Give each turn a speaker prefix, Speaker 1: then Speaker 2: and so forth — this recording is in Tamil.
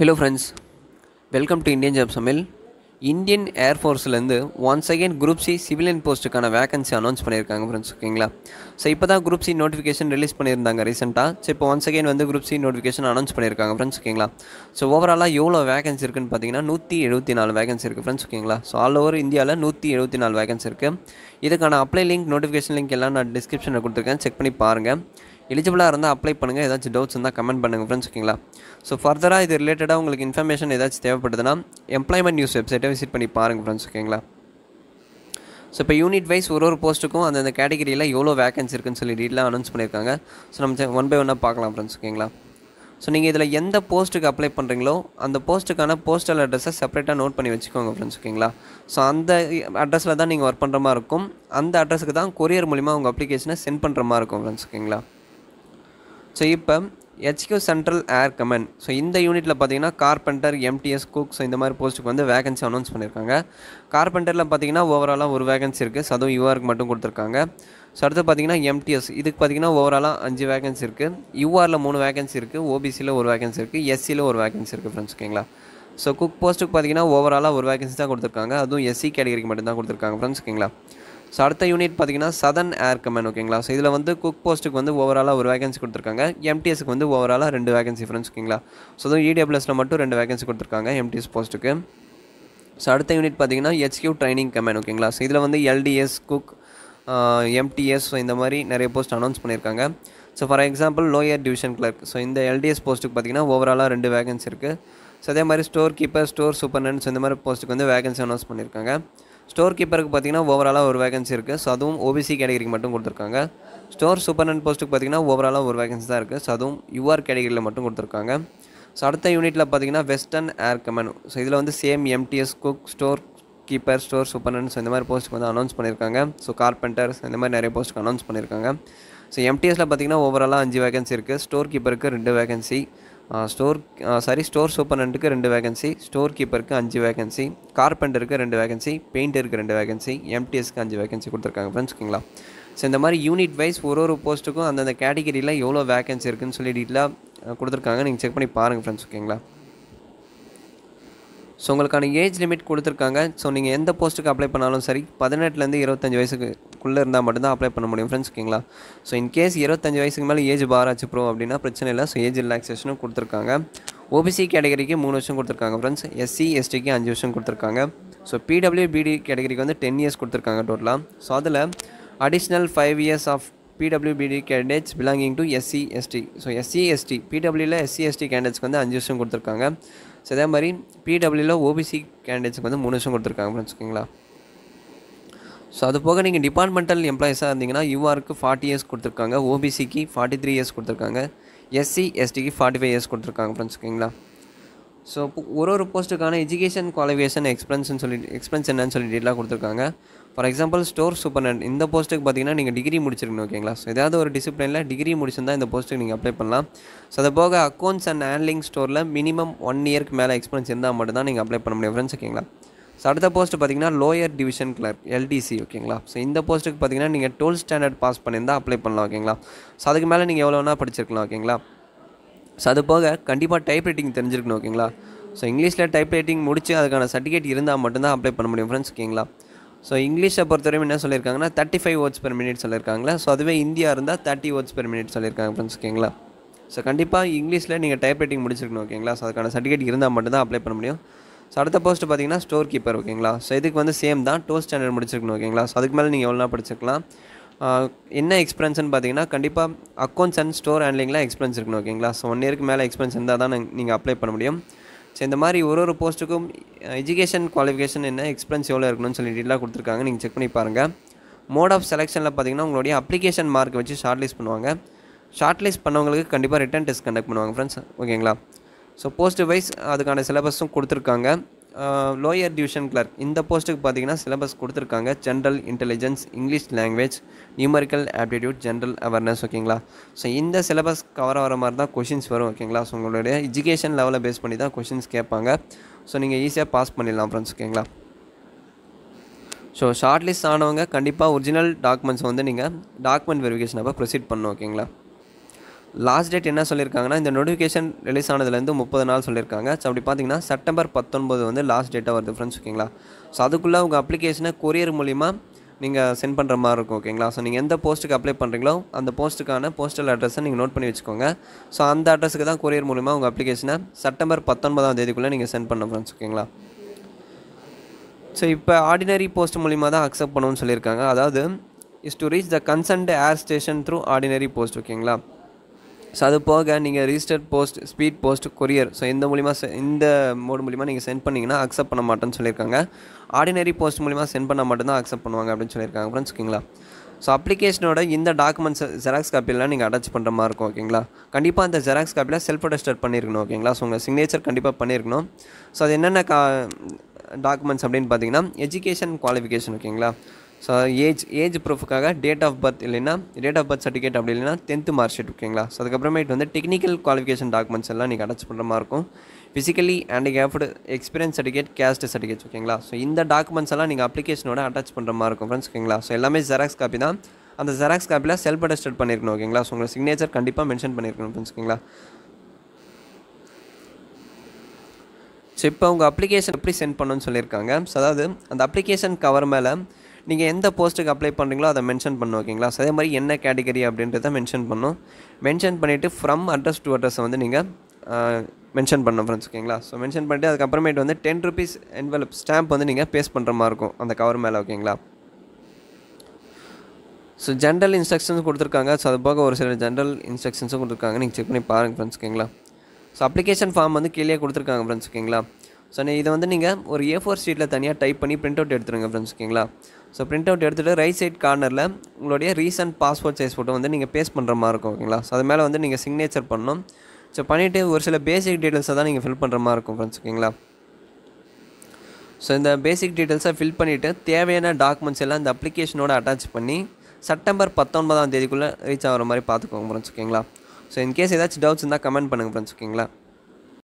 Speaker 1: hello friends welcome to Indian job சமையல் இந்தியன் ஏர்ஃபோர்ஸ்லேருந்து once again group C civilian போஸ்ட்டுக்கான வேகன்சி அனௌன்ஸ் பண்ணியிருக்காங்க ஃப்ரெண்ட்ஸ் ஓகேங்களா ஸோ இப்போ தான் குரூப் சி நோட்டிஃபிகேஷன் ரிலீஸ் பண்ணியிருந்தாங்க ரீசெண்டாக ஸோ இப்போ ஒன்ஸ் அகேன் வந்து குரூப் சி நோட்டிஃபிகேஷன் அனௌன்ஸ் பண்ணியிருக்காங்க ஃப்ரெண்ட்ஸ் ஓகேங்களா ஸோ ஓவராலாக எவ்வளோ வேகன்சி இருக்குன்னு பார்த்தீங்கன்னா நூற்றி எழுபத்தி நாலு வேகன்சி இருக்குது ஃப்ரெண்ட்ஸ் ஓகேங்களா ஸோ ஆல் ஓவர் இந்தியாவில் நூற்றி எழுபத்தி நாலு வேகன்சி இருக்குது இதுக்கான அப்ளை லிங்க் நோட்டிஃபிகேஷன் லிங்க் எல்லாம் நான் டிஸ்கிரிப்ஷனில் கொடுத்துருக்கேன் செக் பண்ணி பாருங்கள் எலிஜிபிளாக இருந்தால் அப்ளை பண்ணுங்கள் ஏதாச்சும் டவுட்ஸ் இருந்தால் கமெண்ட் பண்ணுங்கள் ஃப்ரெண்ட்ஸ் ஓகேங்களா ஸோ ஃபர்தராக இது ரிலேட்டடாக உங்களுக்கு இன்ஃபர்மேஷன் ஏதாச்சும் தேவைப்படுதுன்னா எம்ப்ளாய்மெண்ட் நியூஸ் வெப்சைட்டை விசிட் பண்ணி பாருங்கள் ஃப்ரெண்ட்ஸ் ஓகேங்களா ஸோ இப்போ யூனிட் வைஸ் ஒரு ஒரு போஸ்ட்டுக்கும் அந்தந்த கேட்டகிரியில் எவ்வளோ வேகன்சி இருக்குன்னு சொல்லி டீட்டெயிலாக அனௌன்ஸ் பண்ணியிருக்காங்க ஸோ நம்ம ஒன் பை ஒன்னாக பார்க்கலாம் ஃப்ரெண்ட்ஸ் ஓகேங்களா ஸோ நீங்கள் இதில் எந்த போஸ்ட்டுக்கு அப்ளை பண்ணுறீங்களோ அந்த போஸ்ட்டுக்கான போஸ்டல் அட்ரஸை செப்பரேட்டாக நோட் பண்ணி வச்சுக்கோங்க ஃப்ரெண்ட்ஸ் ஓகேங்களா ஸோ அந்த அட்ரஸில் தான் நீங்கள் ஒர்க் பண்ணுற மாதிரி இருக்கும் அந்த அட்ரஸுக்கு தான் கொரியர் மூலிமா உங்கள் அப்ளிகேஷனை சென்ட் பண்ணுற மாதிரி இருக்கும் ஃப்ரெண்ட்ஸ் ஓகேங்களா ஸோ இப்போ HQ central air command so இந்த யூனிட்டில் பார்த்தீங்கன்னா கார்பெண்டர் எம்டிஎஸ் குக் ஸோ இந்த மாதிரி போஸ்ட்டுக்கு வந்து வேகன்சி அனௌன்ஸ் பண்ணியிருக்காங்க கார்பெண்டரில் பார்த்தீங்கன்னா ஓவராலாக ஒரு வேகன்சி இருக்குது ஸோ அதுவும் யூஆருக்கு மட்டும் கொடுத்துருக்காங்க ஸோ அடுத்து பார்த்தீங்கன்னா எம்டிஎஸ் இதுக்கு பார்த்தீங்கன்னா ஓவராலாக அஞ்சு வேகன்சி இருக்குது யூஆரில் மூணு வேகன்சி இருக்குது ஓபிசியில் ஒரு வேகன்சி இருக்குது எஸ்சியில் ஒரு வேகன்சி இருக்குது ஃப்ரெண்ட்ஸ் ஓகேங்களா ஸோ குக் போஸ்ட்டுக்கு பார்த்தீங்கன்னா ஓவராலாக ஒரு வேகன்சி தான் கொடுத்துருக்காங்க அதுவும் எஸ்சி கேட்டகரிக்கு மட்டும் தான் கொடுத்துருக்காங்க ஃப்ரெண்ட்ஸ் ஓகேங்களா ஸோ அடுத்த யூனிட் பார்த்தீங்கன்னா சதன் ஏர் கமெண்ட் ஓகேங்களா ஸோ இதில் வந்து குக் போஸ்ட்டுக்கு வந்து ஓவராலாக ஒரு வேகன்சி கொடுத்துருக்காங்க எம்டிஎஸ்க்கு வந்து ஓவராலாக ரெண்டு வேகன்சி ஃப்ரெண்ட்ஸ் ஓகேங்களா ஸோ அதுவும் இடபிள்யூஎஸில் e மட்டும் ரெண்டு வேகன்சி கொடுத்துருக்காங்க எம்டிஎஸ் போஸ்ட்டுக்கு ஸோ அடுத்த யூனிட் பார்த்தீங்கன்னா ஹெச்கியூ ட்ரைனிங் கமெண்ட் ஓகேங்களா ஸோ இதில் வந்து எல்டிஎஸ் குக் எம்டிஎஸ் ஸோ இந்த மாதிரி நிறைய போஸ்ட் அனௌன்ஸ் பண்ணியிருக்காங்க so for example lower division clerk so இந்த எல்டிஎஸ் போஸ்ட்டுக்கு பார்த்தீங்கன்னா ஓவராலாக ரெண்டு வேகன்ஸ் இருக்குது ஸோ அதே மாதிரி ஸ்டோர் கீப்பர் ஸ்டோர் சூப்பர்னன்ஸ் இந்த மாதிரி போஸ்ட்டுக்கு வந்து வேகன்சி அனௌன்ஸ் பண்ணியிருக்காங்க ஸ்டோர் கீப்பருக்கு பார்த்தீங்கன்னா ஓவராலாக ஒரு வேகன்சி இருக்குது ஸோ அதுவும் ஓபிசி கேட்டகரிக்கு மட்டும் கொடுத்துருக்காங்க ஸ்டோர் சூப்பர்டன் போஸ்ட்டுக்கு பார்த்தீங்கன்னா ஓவராலாக ஒரு வேகன்சி தான் இருக்குது ஸோ அதுவும் யூஆர் கேட்டகரியில் மட்டும் கொடுத்துருக்காங்க ஸோ அடுத்த யூனிட்டில் பார்த்தீங்கன்னா வெஸ்டர்ன் ஏர் கமன் ஸோ இதில் வந்து same MTS cook store keeper store சூப்பர்னன்ஸ் இந்த மாதிரி போஸ்ட்டுக்கு வந்து அனௌன்ஸ் பண்ணியிருக்காங்க ஸோ கார்பெண்டர்ஸ் இந்த மாதிரி நிறைய போஸ்ட்டுக்கு அனௌன்ஸ் பண்ணியிருக்காங்க ஸோ எம்டிஎஸில் பார்த்தீங்கன்னா ஓவராலாக அஞ்சு வேகன்சி இருக்குது ஸ்டோர் கீப்பருக்கு ரெண்டு வேகன்சி ஸ்டோர் சாரி ஸ்டோர்ஸ் ஓப்பனண்ட்டுக்கு ரெண்டு வேகன்சி ஸ்டோர் கீப்பருக்கு அஞ்சு வேகன்சி கார்பெண்டருக்கு ரெண்டு வேகன்சி பெயிண்டருக்கு ரெண்டு வேகன்சி எம்டிஎஸ்க்கு அஞ்சு வேகன்சி கொடுத்துருக்காங்க ஃப்ரெண்ட்ஸ் ஓகேங்களா ஸோ இந்த மாதிரி யூனிட் வைஸ் ஒரு ஒரு போஸ்ட்டுக்கும் அந்தந்த கேட்டகிரியில் எவ்வளோ வேகன்சி இருக்குதுன்னு சொல்லி டீட்டெயிலாக கொடுத்துருக்காங்க நீங்கள் செக் பண்ணி பாருங்கள் ஃப்ரெண்ட்ஸ் ஓகேங்களா ஸோ உங்களுக்கான ஏஜ் லிமிட் கொடுத்துருக்காங்க ஸோ நீங்கள் எந்த போஸ்ட்டுக்கு அப்ளை பண்ணாலும் சரி பதினெட்டுலேருந்து இருபத்தஞ்சி வயசுக்குள்ளே இருந்தால் மட்டும்தான் அப்ளை பண்ண முடியும் ஃப்ரெண்ட்ஸ் ஓகேங்களா ஸோ இன்கேஸ் இருபத்தஞ்சி வயசுக்கு மேலே ஏஜ் பாராச்சு ப்ரோ அப்படின்னா பிரச்சனை இல்லை ஸோ ஏஜ் ரிலாக்ஸேஷனும் கொடுத்துருக்காங்க ஓபிசி கேட்டகரிக்கு மூணு வருஷம் கொடுத்துருக்காங்க ஃப்ரெண்ட்ஸ் எஸ்சி எஸ்டிக்கு அஞ்சு வருஷம் கொடுத்துருக்காங்க ஸோ பிடபிள்யூபிடி கேட்டகரிக்கு வந்து டென் இயர்ஸ் கொடுத்துருக்காங்க டோட்டலாக ஸோ அதில் additional five years of PWBD candidates belonging to SC ST so SC ST பிடபிள்யூவில் எஸ்சி எஸ்டி கேண்டிடேட்ஸ்க்கு வந்து அஞ்சு வருஷம் கொடுத்துருக்காங்க ஸோ அதே மாதிரி பிடபிள்யூவில் ஓபிசி கேண்டிடேட்ஸுக்கு வந்து மூணு வருஷம் கொடுத்துருக்காங்க வச்சுக்கிங்களா ஸோ அது போக நீங்கள் டிபார்ட்மெண்டல் எம்ப்ளாயிஸாக இருந்தீங்கன்னா யூஆருக்கு ஃபார்ட்டி இயர்ஸ் கொடுத்துருக்காங்க ஓபிசிக்கு ஃபார்ட்டி த்ரீ இயர்ஸ் கொடுத்துருக்காங்க எஸ்சி எஸ்டிக்கு ஃபார்ட்டி ஃபைவ் இயர்ஸ் கொடுத்துருக்காங்க ஓகேங்களா ஸோ ஒரு ஒரு போஸ்ட்டுக்கான எஜுகேஷன் குவாலிஃபிகேஷன் எக்ஸ்பென்ஸ்ன்னு சொல்லி எக்ஸ்பென்ஸ் என்னன்னு சொல்லி டீட்டெயிலாக கொடுத்துருக்காங்க ஃபார் எக்ஸாம்பிள் ஸ்டோர் சூப்பர்டென்ட் இந்த போஸ்ட்டுக்கு பார்த்தீங்கன்னா நீங்கள் டிகிரி முடிச்சிருக்கணும் ஓகேங்களா ஸோ ஏதாவது ஒரு டிசிப்ளினில் டிகிரி முடிச்சிருந்தால் இந்த போஸ்ட்டுக்கு நீங்கள் அப்ளை பண்ணலாம் ஸோ அது போக அக்கௌண்ட்ஸ் அண்ட் ஹேண்ட்லிங் ஸ்டோரில் மினிமம் ஒன் இயர்க்கு மேலே எக்ஸ்பீரியன்ஸ் இருந்தால் மட்டும்தான் நீங்கள் அப்ளை பண்ண முடியும் ஃப்ரெண்ட்ஸ் ஓகேங்களா ஸோ அடுத்த போஸ்ட் பார்த்தீங்கன்னா லோயர் டிவிஷன் கிளர்க் எல்டிசி ஓகேங்களா ஸோ இந்த போஸ்ட்டுக்கு பார்த்தீங்கன்னா நீங்கள் டுவெல்த் ஸ்டாண்டர்ட் பாஸ் பண்ணியிருந்தால் அப்ளை பண்ணலாம் ஓகேங்களா ஸோ அதுக்கு மேலே நீங்கள் எவ்வளோ வேணால் படிச்சிருக்கலாம் ஓகேங்களா ஸோ அது போக கண்டிப்பாக டைப் ரைட்டிங் தெரிஞ்சிருக்கணும் ஓகேங்களா ஸோ இங்கிலீஷில் டைப் ரைட்டிங் முடித்து அதுக்கான சர்டிஃபிகேட் இருந்தால் மட்டும்தான் அப்ளை பண்ண முடியும் ஃப்ரெண்ட்ஸ் ஓகேங்களா ஸோ இங்கிலீஷை பொறுத்தவரையும் என்ன சொல்லியிருக்காங்கன்னா thirty five words per minute சொல்லியிருக்காங்களா ஸோ அதுவே இந்தியா இருந்தால் தேர்ட்டி வேர்ட்ஸ் பெர் மினிட் சொல்லியிருக்காங்க ஃப்ரெண்ட்ஸ் ஓகேங்களா ஸோ கண்டிப்பாக இங்கிலீஷில் நீங்கள் டைப் ரைட்டிங் முடிச்சிருக்கணும் ஓகேங்களா ஸோ அதுக்கான சர்டிஃபிகேட் இருந்தால் மட்டும்தான் அப்ளை பண்ண முடியும் ஸோ அடுத்த போஸ்ட் பார்த்தீங்கன்னா ஸ்டோர் கீப்பர் ஓகேங்களா ஸோ இதுக்கு வந்து சேம் தான் டூ ஸ்டாண்டர்ட் முடிச்சிருக்கணும் ஓகேங்களா ஸோ அதுக்கு மேலே நீங்கள் எவ்வளோ படிச்சிருக்கலாம் என்ன எக்ஸ்பீரியன்ஸ்னு பார்த்தீங்கன்னா கண்டிப்பாக அக்கௌண்ட்ஸ் அண்ட் ஸ்டோர் ஹேண்ட்லிங்லாம் எக்ஸ்பீரியன்ஸ் இருக்கணும் ஓகேங்களா ஸோ ஒன் இயருக்கு மேலே எக்ஸ்பீரியன்ஸ் இருந்தால் தான் நீங்கள் அப்ளை பண்ண முடியும் ஸோ இந்த மாதிரி ஒரு ஒரு போஸ்ட்டுக்கும் எஜுகேஷன் குவாலிஃபிகேஷன் என்ன எக்ஸ்பீரியன்ஸ் எவ்வளோ இருக்கணும்னு சொல்லி டீலாக கொடுத்துருக்காங்க நீங்கள் செக் பண்ணி பாருங்கள் மோட் ஆஃப் செலெக்ஷனில் பார்த்தீங்கன்னா உங்களுடைய அப்ளிகேஷன் மார்க் வச்சு ஷார்ட் லிஸ்ட் பண்ணுவாங்க ஷார்ட் லிஸ்ட் பண்ணவங்களுக்கு கண்டிப்பாக ரிட்டன் டெஸ்ட் கண்டக்ட் பண்ணுவாங்க ஃப்ரெண்ட்ஸ் ஓகேங்களா ஸோ போஸ்ட் வைஸ் அதுக்கான சிலபஸும் கொடுத்துருக்காங்க லோயர் டிவிஷன் கிளர்க் இந்த போஸ்ட்டுக்கு பார்த்தீங்கன்னா சிலபஸ் கொடுத்துருக்காங்க general intelligence English language numerical aptitude general awareness ஓகேங்களா ஸோ இந்த சிலபஸ் கவர் ஆகிற மாதிரி தான் கொஷின்ஸ் வரும் ஓகேங்களா ஸோ உங்களுடைய எஜுகேஷன் லெவலை பேஸ் பண்ணி தான் கொஷின்ஸ் கேட்பாங்க ஸோ நீங்கள் ஈஸியாக பாஸ் பண்ணிடலாம் ஃப்ரெண்ட்ஸ் ஓகேங்களா ஸோ ஷார்ட் லிஸ்ட் ஆனவங்க கண்டிப்பாக ஒரிஜினல் டாக்குமெண்ட்ஸ் வந்து நீங்கள் டாக்குமெண்ட் வெரிஃபிகேஷன் அப்போ ப்ரொசீட் பண்ணணும் ஓகேங்களா லாஸ்ட் டேட் என்ன சொல்லியிருக்காங்கன்னா இந்த நோட்டிஃபிகேஷன் ரிலீஸ் ஆனதுலேருந்து முப்பது நாள் சொல்லியிருக்காங்க ஸோ அப்படி பார்த்தீங்கன்னா செப்டம்பர் பத்தொன்பது வந்து லாஸ்ட் டேட்டாக வருது ஃப்ரெண்ட்ஸ் ஓகேங்களா ஸோ அதுக்குள்ளே உங்கள் அப்ளிகேஷனை கொரியர் மூலிமா நீங்கள் சென்ட் பண்ணுற மாதிரி இருக்கும் ஓகேங்களா ஸோ நீங்கள் எந்த போஸ்ட்டுக்கு அப்ளை பண்ணுறீங்களோ அந்த போஸ்ட்டுக்கான போஸ்டல் அட்ரஸை நீங்கள் நோட் பண்ணி வச்சுக்கோங்க ஸோ அந்த அட்ரஸுக்கு தான் கொரியர் மூலிமா உங்கள் அப்ளிகேஷனை செப்டம்பர் பத்தொன்பதாம் தேதிக்குள்ளே நீங்கள் சென்ட் பண்ண ஃப்ரெண்ட்ஸ் ஓகேங்களா ஸோ இப்போ ஆர்டினரி போஸ்ட் மூலிமா தான் அக்செப்ட் பண்ணணும்னு சொல்லியிருக்காங்க அதாவது is to reach the concerned air station through ordinary post ஓகேங்களா ஸோ அது போக நீங்கள் registered post speed post courier so இந்த மூலிமா இந்த மோடு மூலிமா நீங்கள் சென்ட் பண்ணிங்கன்னா அக்செப்ட் பண்ண மாட்டேன்னு சொல்லியிருக்காங்க ஆர்டினரி போஸ்ட் மூலிமா சென்ட் பண்ண மட்டும்தான் அக்செப்ட் பண்ணுவாங்க அப்படின்னு சொல்லியிருக்காங்க ஃப்ரெண்ட்ஸ் ஓகேங்களா ஸோ அப்ளிகேஷனோட இந்த டாக்குமெண்ட்ஸ் ஜெராக்ஸ் காப்பியெல்லாம் நீங்கள் அட்டாச் பண்ணுற மாதிரி இருக்கும் ஓகேங்களா கண்டிப்பாக அந்த ஜெராக்ஸ் காப்பியில் செல்ஃப் அட்டஸ்டர் பண்ணியிருக்கணும் ஓகேங்களா ஸோ உங்கள் சிக்னேச்சர் கண்டிப்பாக பண்ணியிருக்கணும் ஸோ அது என்னென்ன கா டாக்குமெண்ட்ஸ் அப்படின்னு பார்த்தீங்கன்னா எஜுகேஷன் குவாலிஃபிகேஷன் ஓகேங்களா ஸோ ஏஜ் ஏஜ் ப்ரூஃபுக்காக டேட் ஆஃப் பர்த் இல்லைன்னா டேட் ஆஃப் பர்த் சர்டிஃபிகேட் அப்படி இல்லைன்னா டென்த்து மார்க் ஷீட் ஓகேங்களா ஸோ அதுக்கப்புறமேட்டு வந்து டெக்னிக்கல் குவாலிஃபிகேஷன் டாக்குமெண்ட்ஸ் எல்லாம் நீங்கள் அட்டாச் பண்ணுற மாதிரி இருக்கும் ஃபிசிக்கலி அண்ட் கேஃப்டு எக்ஸ்பீரியன்ஸ் சர்டிஃபிகேட் கேஸ்ட் சர்டிஃபிகேட் ஓகேங்களா ஸோ இந்த டாக்குமெண்ட்ஸ் எல்லாம் நீங்கள் அப்ளிகேஷனோட அட்டாச் பண்ணுற மாதிரி இருக்கும் ஃப்ரெண்ட்ஸ் ஓகேங்களா ஸோ எல்லாமே ஜெராக்ஸ் காப்பி தான் அந்த ஜெராக்ஸ் காப்பியில் செல்ஃப் அட்டஸ்டட் பண்ணியிருக்கணும் ஓகேங்களா ஸோ உங்கள் சிக்னேச்சர் கண்டிப்பாக மென்ஷன் பண்ணியிருக்கணும் ஃப்ரெண்ட்ஸ் ஓகேங்களா ஸோ இப்போ உங்கள் அப்ளிகேஷன் எப்படி சென்ட் பண்ணணும்னு சொல்லியிருக்காங்க ஸோ அதாவது அந்த அப்ளிகேஷன் கவர் மேலே நீங்கள் எந்த போஸ்ட்டுக்கு அப்ளை பண்ணுறீங்களோ அதை மென்ஷன் பண்ண ஓகேங்களா ஸோ அதே மாதிரி என்ன கேட்டகரி அப்படின்றத மென்ஷன் பண்ணும் மென்ஷன் பண்ணிவிட்டு ஃப்ரம் அட்ரஸ் டு அட்ரஸை வந்து நீங்கள் மென்ஷன் பண்ணும் ஃப்ரெண்ட்ஸ் ஓகேங்களா ஸோ மென்ஷன் பண்ணிட்டு அதுக்கப்புறமேட்டு வந்து டென் ருபீஸ் என்வெலப் ஸ்டாம்ப் வந்து நீங்கள் பேஸ் பண்ணுற மாதிரி இருக்கும் அந்த கவர் மேலே ஓகேங்களா ஸோ ஜென்ரல் இன்ஸ்ட்ரக்ஷன்ஸ் கொடுத்துருக்காங்க ஸோ அது போக ஒரு சில ஜென்ரல் இன்ஸ்ட்ரக்ஷன்ஸும் கொடுத்துருக்காங்க நீங்கள் செக் பண்ணி பாருங்கள் ஃப்ரெண்ட்ஸ் ஓகேங்களா ஸோ அப்ளிகேஷன் ஃபார்ம் வந்து கீழே கொடுத்துருக்காங்க ஃப்ரெண்ட்ஸ் ஓகேங்களா ஸோ நீ இதை வந்து நீங்கள் ஒரு ஏ ஃபோர் ஷீட்டில் தனியாக டைப் பண்ணி பிரிண்ட் அவுட் எடுத்துருங்க ஃப்ரெண்ட்ஸ் ஓகேங்களா ஸோ பிரிண்ட் அவுட் எடுத்துகிட்டு ரைட் சைட் கார்னரில் உங்களுடைய ரீசன்ட் பாஸ்போர்ட் சைஸ் ஃபோட்டோ வந்து நீங்கள் பேஸ்ட் பண்ணுற மாதிரி இருக்கும் ஓகேங்களா ஸோ அது மேலே வந்து நீங்கள் சிக்னேச்சர் பண்ணணும் ஸோ பண்ணிவிட்டு ஒரு சில பேசிக் டீட்டெயில்ஸை தான் நீங்கள் ஃபில் பண்ணுற மாதிரி இருக்கும் ஃப்ரெண்ட்ஸ் ஓகேங்களா ஸோ இந்த பேசிக் டீட்டெயில்ஸை ஃபில் பண்ணிவிட்டு தேவையான டாக்குமெண்ட்ஸ் எல்லாம் இந்த அப்ளிகேஷனோட அட்டாச் பண்ணி செப்டம்பர் பத்தொன்பதாம் தேதிக்குள்ளே ரீச் ஆகிற மாதிரி பார்த்துக்கோங்க ஃப்ரெண்ட்ஸ் ஓகேங்களா ஸோ இன்கேஸ் ஏதாச்சும் டவுட்ஸ் இருந்தால் கமெண்ட் பண்ணுங்கள் ஃப்ரெண்ட்ஸ் ஓகேங்களா